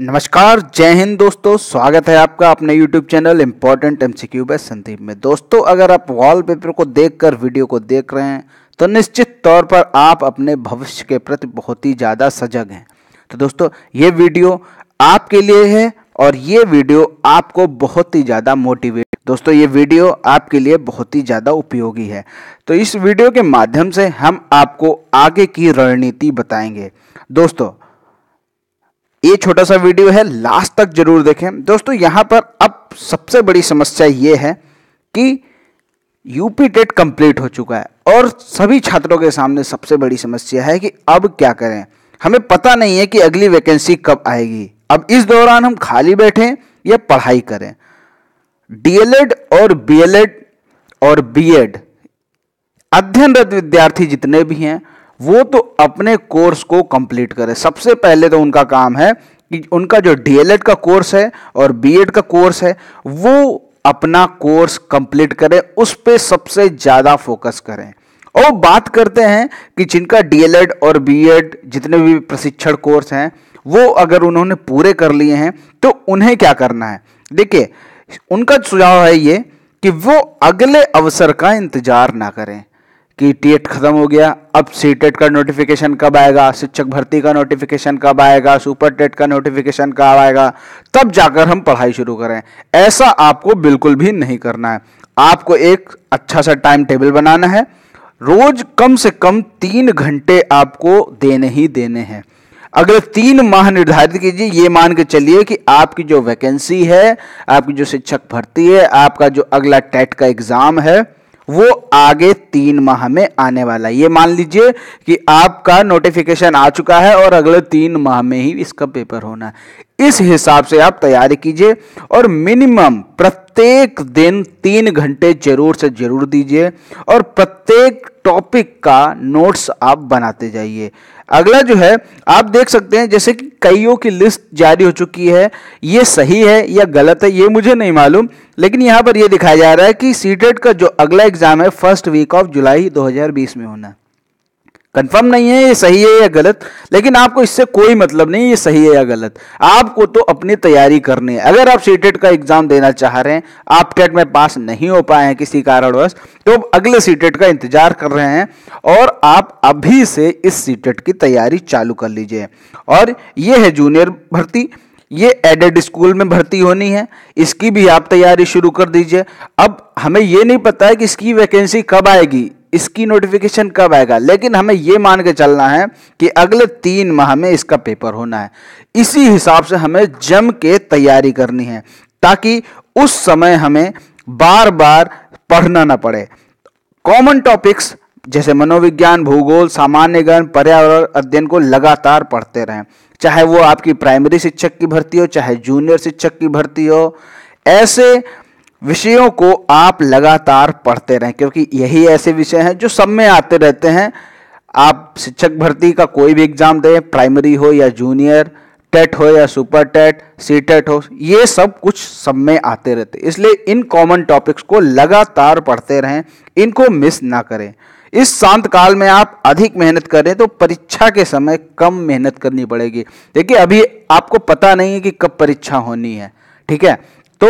नमस्कार जय हिंद दोस्तों स्वागत है आपका अपने YouTube channel important M C by Sandeep में दोस्तों अगर आप वॉलपेपर को देखकर वीडियो को देख रहे हैं तो निश्चित तौर पर आप अपने भविष्य के प्रति बहुत ही ज़्यादा सजग हैं तो दोस्तों ये वीडियो आपके लिए है और ये वीडियो आपको बहुत ही ज़्यादा मोटिवेट दोस्तों ये वीडियो आपके लिए बहुत ही ज़्यादा उपयोगी है तो इस वीडियो के माध्यम से हम आपको आगे की रणनीति बताएंगे दोस्तों ये छोटा सा वीडियो है लास्ट तक जरूर देखें दोस्तों यहाँ पर अब सबसे बड़ी समस्या ये है कि यूपी टेट कंप्लीट हो चुका है और सभी छात्रों के सामने सबसे बड़ी समस्या है कि अब क्या करें हमें पता नहीं है कि अगली वैकेंसी कब आएगी अब इस दौरान हम खाली बैठें या पढ़ाई करें डीएलएड और बीएलएड और बीएड अध्ययनरत विद्यार्थी जितने भी हैं वो तो अपने कोर्स को कंप्लीट करें सबसे पहले तो उनका काम है कि उनका जो डीएलएड का कोर्स है और बीएड का कोर्स है वो अपना कोर्स कंप्लीट करें उस पर सबसे ज़्यादा फोकस करें और बात करते हैं कि जिनका डीएलएड और बीएड जितने भी प्रशिक्षण कोर्स हैं वो अगर उन्होंने पूरे कर लिए हैं तो उन्हें क्या करना है देखिए उनका सुझाव है ये कि वो अगले अवसर का इंतजार ना करें कि टी खत्म हो गया अब सी टेट का नोटिफिकेशन कब आएगा शिक्षक भर्ती का नोटिफिकेशन कब आएगा सुपर टेट का नोटिफिकेशन कब आएगा तब जाकर हम पढ़ाई शुरू करें ऐसा आपको बिल्कुल भी नहीं करना है आपको एक अच्छा सा टाइम टेबल बनाना है रोज कम से कम तीन घंटे आपको देने ही देने हैं अगले तीन माह निर्धारित कीजिए ये मान के चलिए कि आपकी जो वैकेंसी है आपकी जो शिक्षक भर्ती है आपका जो अगला टेट का एग्ज़ाम है वो आगे तीन माह में आने वाला है ये मान लीजिए कि आपका नोटिफिकेशन आ चुका है और अगले तीन माह में ही इसका पेपर होना है इस हिसाब से आप तैयारी कीजिए और मिनिमम प्रत्येक दिन तीन घंटे जरूर से जरूर दीजिए और प्रत्येक टॉपिक का नोट्स आप बनाते जाइए अगला जो है आप देख सकते हैं जैसे कि कईयों की लिस्ट जारी हो चुकी है ये सही है या गलत है ये मुझे नहीं मालूम लेकिन यहाँ पर यह दिखाया जा रहा है कि सीटेट का जो अगला एग्ज़ाम है फर्स्ट वीक ऑफ जुलाई 2020 में होना है कंफर्म नहीं है ये सही है या गलत लेकिन आपको इससे कोई मतलब नहीं ये सही है या गलत आपको तो अपनी तैयारी करनी है अगर आप सीटेट e का एग्जाम देना चाह रहे हैं आप टेट e में पास नहीं हो पाए हैं किसी कारणवश तो अगले सी e का इंतजार कर रहे हैं और आप अभी से इस सीटेट की तैयारी चालू कर लीजिए और ये है जूनियर भर्ती ये एडेड स्कूल में भर्ती होनी है इसकी भी आप तैयारी शुरू कर दीजिए अब हमें ये नहीं पता है कि इसकी वैकेंसी कब आएगी इसकी नोटिफिकेशन कब आएगा लेकिन हमें यह मान के चलना है कि अगले तीन माह में इसका पेपर होना है इसी हिसाब से हमें जम के तैयारी करनी है ताकि उस समय हमें बार बार पढ़ना ना पड़े कॉमन टॉपिक्स जैसे मनोविज्ञान भूगोल सामान्य ज्ञान पर्यावरण अध्ययन को लगातार पढ़ते रहें चाहे वो आपकी प्राइमरी शिक्षक की भर्ती हो चाहे जूनियर शिक्षक की भर्ती हो ऐसे विषयों को आप लगातार पढ़ते रहें क्योंकि यही ऐसे विषय हैं जो सब में आते रहते हैं आप शिक्षक भर्ती का कोई भी एग्ज़ाम दें प्राइमरी हो या जूनियर टेट हो या सुपर टेट सी टेट हो ये सब कुछ सब में आते रहते इसलिए इन कॉमन टॉपिक्स को लगातार पढ़ते रहें इनको मिस ना करें इस शांत काल में आप अधिक मेहनत करें तो परीक्षा के समय कम मेहनत करनी पड़ेगी देखिए अभी आपको पता नहीं है कि कब परीक्षा होनी है ठीक है तो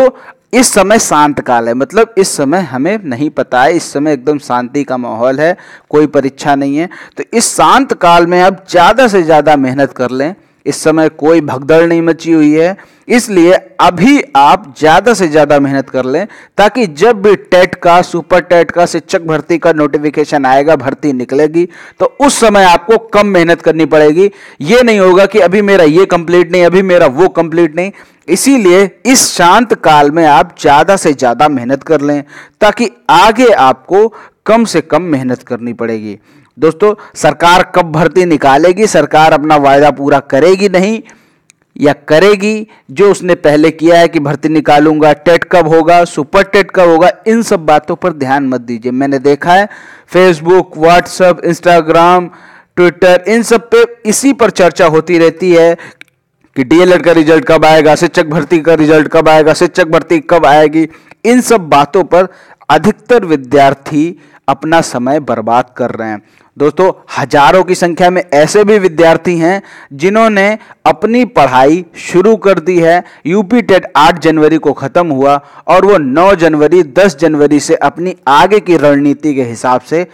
इस समय शांत काल है मतलब इस समय हमें नहीं पता है इस समय एकदम शांति का माहौल है कोई परीक्षा नहीं है तो इस शांत काल में आप ज़्यादा से ज़्यादा मेहनत कर लें इस समय कोई भगदड़ नहीं मची हुई है इसलिए अभी आप ज़्यादा से ज़्यादा मेहनत कर लें ताकि जब भी टेट का सुपर टेट का शिक्षक भर्ती का नोटिफिकेशन आएगा भर्ती निकलेगी तो उस समय आपको कम मेहनत करनी पड़ेगी ये नहीं होगा कि अभी मेरा ये कंप्लीट नहीं अभी मेरा वो कंप्लीट नहीं इसीलिए इस शांत काल में आप ज़्यादा से ज़्यादा मेहनत कर लें ताकि आगे आपको कम से कम मेहनत करनी पड़ेगी दोस्तों सरकार कब भर्ती निकालेगी सरकार अपना वायदा पूरा करेगी नहीं या करेगी जो उसने पहले किया है कि भर्ती निकालूंगा टेट कब होगा सुपर टेट कब होगा इन सब बातों पर ध्यान मत दीजिए मैंने देखा है फेसबुक व्हाट्सएप इंस्टाग्राम ट्विटर इन सब पे इसी पर चर्चा होती रहती है कि डीएलएड का रिजल्ट कब आएगा शिक्षक भर्ती का रिजल्ट कब आएगा शिक्षक भर्ती कब आएगी इन सब बातों पर अधिकतर विद्यार्थी अपना समय बर्बाद कर रहे हैं दोस्तों हजारों की संख्या में ऐसे भी विद्यार्थी हैं जिन्होंने अपनी पढ़ाई शुरू कर दी है यूपी टेट आठ जनवरी को ख़त्म हुआ और वो नौ जनवरी दस जनवरी से अपनी आगे की रणनीति के हिसाब से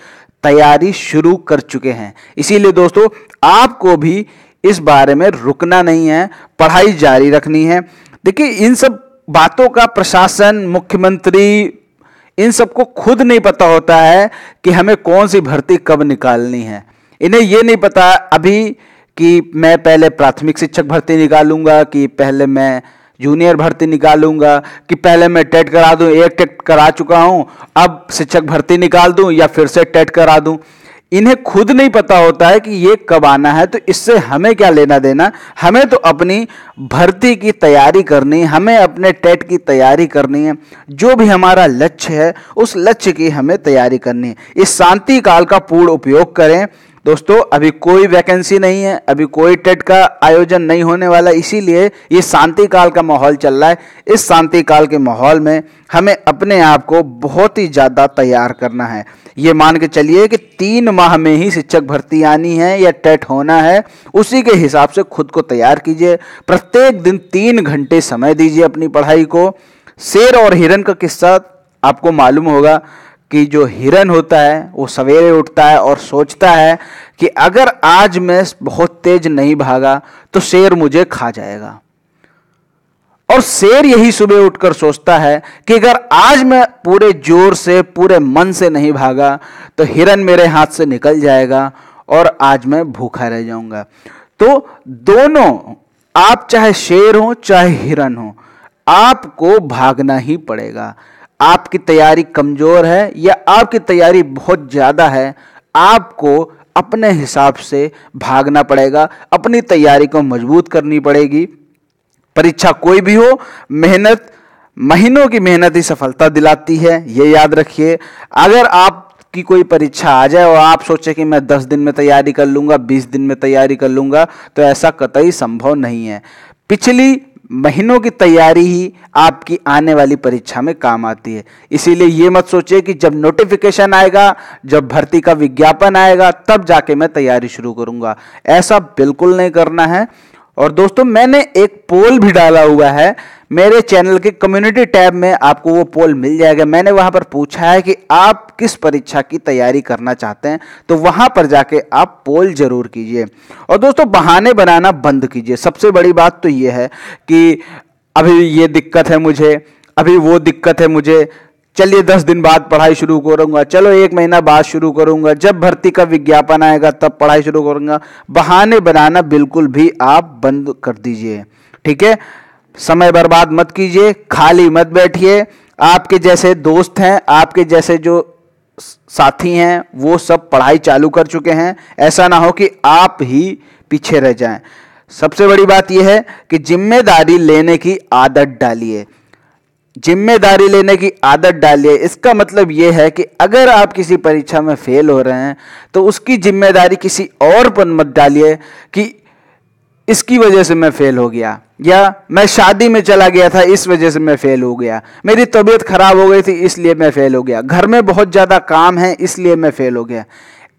तैयारी शुरू कर चुके हैं इसीलिए दोस्तों आपको भी इस बारे में रुकना नहीं है पढ़ाई जारी रखनी है देखिए इन सब बातों का प्रशासन मुख्यमंत्री इन सबको खुद नहीं पता होता है कि हमें कौन सी भर्ती कब निकालनी है इन्हें यह नहीं पता अभी कि मैं पहले प्राथमिक शिक्षक भर्ती निकालूंगा कि पहले मैं जूनियर भर्ती निकालूंगा कि पहले मैं टेट करा दूं एक टेट करा चुका हूं अब शिक्षक भर्ती निकाल दूं या फिर से टेट करा दूं इन्हें खुद नहीं पता होता है कि ये कब आना है तो इससे हमें क्या लेना देना हमें तो अपनी भर्ती की तैयारी करनी हमें अपने टेट की तैयारी करनी है जो भी हमारा लक्ष्य है उस लक्ष्य की हमें तैयारी करनी है इस शांति काल का पूर्ण उपयोग करें दोस्तों अभी कोई वैकेंसी नहीं है अभी कोई टेट का आयोजन नहीं होने वाला इसीलिए ये शांति काल का माहौल चल रहा है इस शांति काल के माहौल में हमें अपने आप को बहुत ही ज़्यादा तैयार करना है ये मान के चलिए कि तीन माह में ही शिक्षक भर्ती आनी है या टेट होना है उसी के हिसाब से खुद को तैयार कीजिए प्रत्येक दिन तीन घंटे समय दीजिए अपनी पढ़ाई को शेर और हिरन का किस्सा आपको मालूम होगा कि जो हिरन होता है वो सवेरे उठता है और सोचता है कि अगर आज मैं बहुत तेज नहीं भागा तो शेर मुझे खा जाएगा और शेर यही सुबह उठकर सोचता है कि अगर आज मैं पूरे जोर से पूरे मन से नहीं भागा तो हिरन मेरे हाथ से निकल जाएगा और आज मैं भूखा रह जाऊंगा तो दोनों आप चाहे शेर हो चाहे हिरन हो आपको भागना ही पड़ेगा आपकी तैयारी कमजोर है या आपकी तैयारी बहुत ज़्यादा है आपको अपने हिसाब से भागना पड़ेगा अपनी तैयारी को मजबूत करनी पड़ेगी परीक्षा कोई भी हो मेहनत महीनों की मेहनत ही सफलता दिलाती है ये याद रखिए अगर आप की कोई परीक्षा आ जाए और आप सोचे कि मैं दस दिन में तैयारी कर लूंगा बीस दिन में तैयारी कर लूंगा तो ऐसा कतई संभव नहीं है पिछली महीनों की तैयारी ही आपकी आने वाली परीक्षा में काम आती है इसीलिए ये मत सोचिए कि जब नोटिफिकेशन आएगा जब भर्ती का विज्ञापन आएगा तब जाके मैं तैयारी शुरू करूंगा ऐसा बिल्कुल नहीं करना है और दोस्तों मैंने एक पोल भी डाला हुआ है मेरे चैनल के कम्युनिटी टैब में आपको वो पोल मिल जाएगा मैंने वहाँ पर पूछा है कि आप किस परीक्षा की तैयारी करना चाहते हैं तो वहाँ पर जाके आप पोल ज़रूर कीजिए और दोस्तों बहाने बनाना बंद कीजिए सबसे बड़ी बात तो ये है कि अभी ये दिक्कत है मुझे अभी वो दिक्कत है मुझे चलिए दस दिन बाद पढ़ाई शुरू करूंगा चलो एक महीना बाद शुरू करूंगा जब भर्ती का विज्ञापन आएगा तब पढ़ाई शुरू करूंगा बहाने बनाना बिल्कुल भी आप बंद कर दीजिए ठीक है समय बर्बाद मत कीजिए खाली मत बैठिए आपके जैसे दोस्त हैं आपके जैसे जो साथी हैं वो सब पढ़ाई चालू कर चुके हैं ऐसा ना हो कि आप ही पीछे रह जाएं सबसे बड़ी बात यह है कि जिम्मेदारी लेने की आदत डालिए जिम्मेदारी लेने की आदत डालिए इसका मतलब ये है कि अगर आप किसी परीक्षा में फेल हो रहे हैं तो उसकी जिम्मेदारी किसी और पर मत डालिए कि इसकी वजह से मैं फेल हो गया या मैं शादी में चला गया था इस वजह से मैं फेल हो गया मेरी तबीयत खराब हो गई थी इसलिए मैं फेल हो गया घर में बहुत ज़्यादा काम है इसलिए मैं फेल हो गया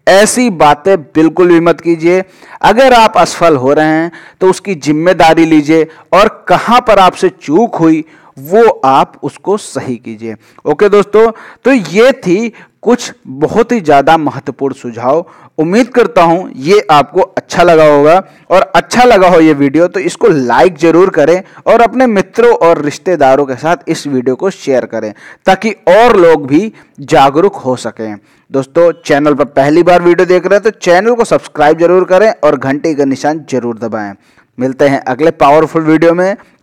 ऐसी बातें बिल्कुल भी मत कीजिए अगर आप असफल हो रहे हैं तो उसकी जिम्मेदारी लीजिए और कहाँ पर आपसे चूक हुई वो आप उसको सही कीजिए ओके दोस्तों तो ये थी कुछ बहुत ही ज़्यादा महत्वपूर्ण सुझाव उम्मीद करता हूँ ये आपको अच्छा लगा होगा और अच्छा लगा हो ये वीडियो तो इसको लाइक ज़रूर करें और अपने मित्रों और रिश्तेदारों के साथ इस वीडियो को शेयर करें ताकि और लोग भी जागरूक हो सकें दोस्तों चैनल पर पहली बार वीडियो देख रहे हैं तो चैनल को सब्सक्राइब जरूर करें और घंटे का निशान जरूर दबाएं मिलते हैं अगले पावरफुल वीडियो में